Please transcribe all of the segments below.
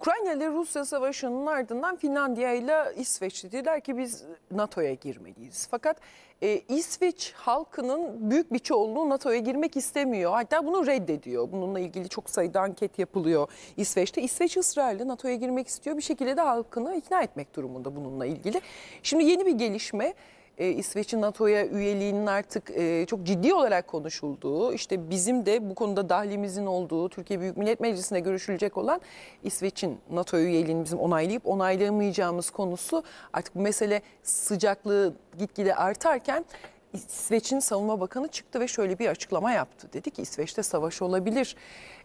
Ukrayna ile Rusya savaşının ardından Finlandiya ile İsveç dediler ki biz NATO'ya girmeliyiz. Fakat e, İsveç halkının büyük bir çoğunluğu NATO'ya girmek istemiyor. Hatta bunu reddediyor. Bununla ilgili çok sayıda anket yapılıyor İsveç'te. İsveç ısrarlı, NATO'ya girmek istiyor. Bir şekilde de halkını ikna etmek durumunda bununla ilgili. Şimdi yeni bir gelişme e, İsveç'in NATO'ya üyeliğinin artık e, çok ciddi olarak konuşulduğu, işte bizim de bu konuda dahlimizin olduğu, Türkiye Büyük Millet Meclisi'nde görüşülecek olan İsveç'in NATO üyeliğini bizim onaylayıp onaylamayacağımız konusu artık bu mesele sıcaklığı gitgide artarken İsveç'in savunma bakanı çıktı ve şöyle bir açıklama yaptı. Dedi ki İsveç'te savaş olabilir.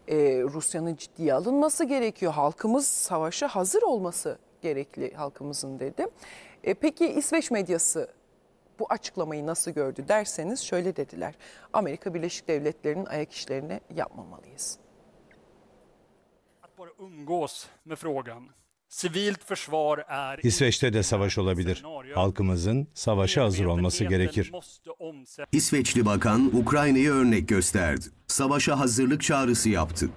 Ee, Rusya'nın ciddiye alınması gerekiyor. Halkımız savaşa hazır olması gerekli halkımızın dedi. E, peki İsveç medyası bu açıklamayı nasıl gördü derseniz şöyle dediler. Amerika Birleşik Devletleri'nin ayak işlerini yapmamalıyız. İsveç'te de savaş olabilir. Halkımızın savaşa hazır olması gerekir. İsveçli bakan Ukrayna'yı örnek gösterdi. Savaşa hazırlık çağrısı yaptı.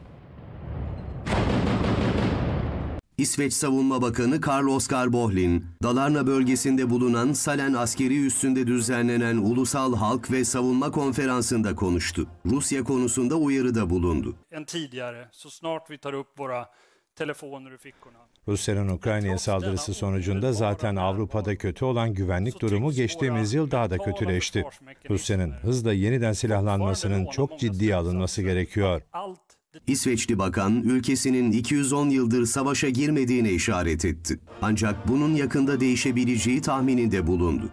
İsveç Savunma Bakanı Karl Oskar Bohlin, Dalarna bölgesinde bulunan Salen askeri üssünde düzenlenen Ulusal Halk ve Savunma Konferansı'nda konuştu. Rusya konusunda uyarıda bulundu. Rusya'nın Ukrayna'ya saldırısı sonucunda zaten Avrupa'da kötü olan güvenlik durumu geçtiğimiz yıl daha da kötüleşti. Rusya'nın hızla yeniden silahlanmasının çok ciddiye alınması gerekiyor. İsveçli bakan ülkesinin 210 yıldır savaşa girmediğine işaret etti. Ancak bunun yakında değişebileceği tahmininde bulundu.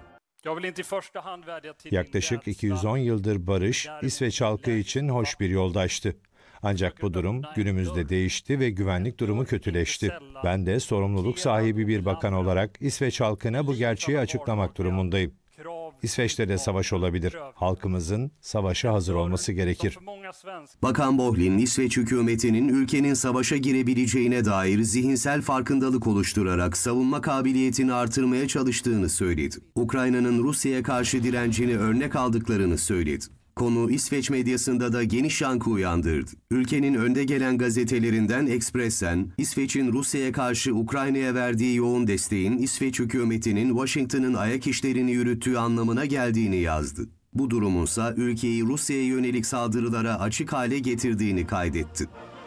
Yaklaşık 210 yıldır barış İsveç halkı için hoş bir yoldaştı. Ancak bu durum günümüzde değişti ve güvenlik durumu kötüleşti. Ben de sorumluluk sahibi bir bakan olarak İsveç halkına bu gerçeği açıklamak durumundayım. İsveç'te de savaş olabilir. Halkımızın savaşa hazır olması gerekir. Bakan Bohlin, İsveç hükümetinin ülkenin savaşa girebileceğine dair zihinsel farkındalık oluşturarak savunma kabiliyetini artırmaya çalıştığını söyledi. Ukrayna'nın Rusya'ya karşı direncini örnek aldıklarını söyledi. Konu İsveç medyasında da geniş yankı uyandırdı. Ülkenin önde gelen gazetelerinden Expressen, İsveç'in Rusya'ya karşı Ukrayna'ya verdiği yoğun desteğin İsveç hükümetinin Washington'ın ayak işlerini yürüttüğü anlamına geldiğini yazdı. Bu durumunsa ülkeyi Rusya'ya yönelik saldırılara açık hale getirdiğini kaydetti.